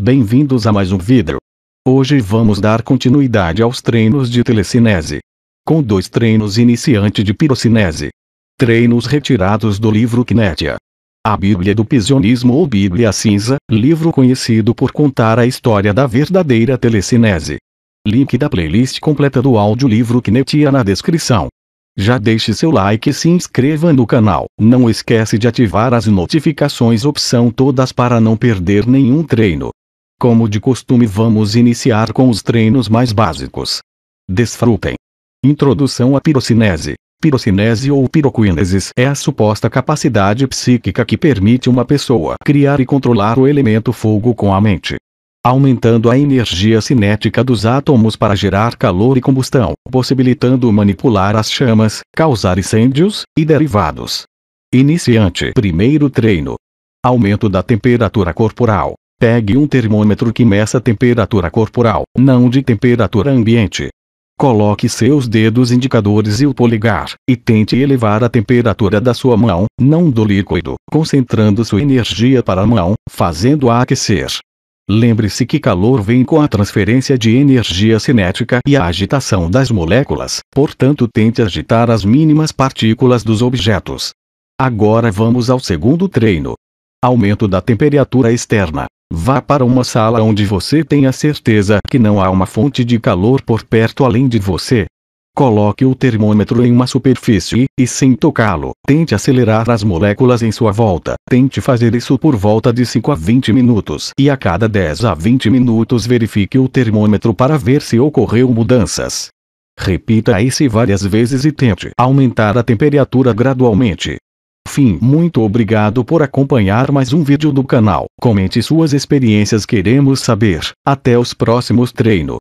Bem-vindos a mais um vídeo. Hoje vamos dar continuidade aos treinos de telecinese. Com dois treinos iniciante de pirocinese. Treinos retirados do livro Knetia. A Bíblia do Pisionismo ou Bíblia Cinza, livro conhecido por contar a história da verdadeira telecinese. Link da playlist completa do audiolivro Knetia na descrição. Já deixe seu like e se inscreva no canal. Não esquece de ativar as notificações opção todas para não perder nenhum treino. Como de costume, vamos iniciar com os treinos mais básicos. Desfrutem. Introdução à pirocinese. Pirocinese ou piroquinesis é a suposta capacidade psíquica que permite uma pessoa criar e controlar o elemento fogo com a mente aumentando a energia cinética dos átomos para gerar calor e combustão, possibilitando manipular as chamas, causar incêndios e derivados. Iniciante: Primeiro treino: aumento da temperatura corporal. Pegue um termômetro que meça a temperatura corporal, não de temperatura ambiente. Coloque seus dedos indicadores e o polegar, e tente elevar a temperatura da sua mão, não do líquido, concentrando sua energia para a mão, fazendo-a aquecer. Lembre-se que calor vem com a transferência de energia cinética e a agitação das moléculas, portanto, tente agitar as mínimas partículas dos objetos. Agora vamos ao segundo treino: aumento da temperatura externa. Vá para uma sala onde você tenha certeza que não há uma fonte de calor por perto além de você. Coloque o termômetro em uma superfície, e sem tocá-lo, tente acelerar as moléculas em sua volta. Tente fazer isso por volta de 5 a 20 minutos e a cada 10 a 20 minutos verifique o termômetro para ver se ocorreu mudanças. Repita isso várias vezes e tente aumentar a temperatura gradualmente fim. Muito obrigado por acompanhar mais um vídeo do canal. Comente suas experiências queremos saber. Até os próximos treinos.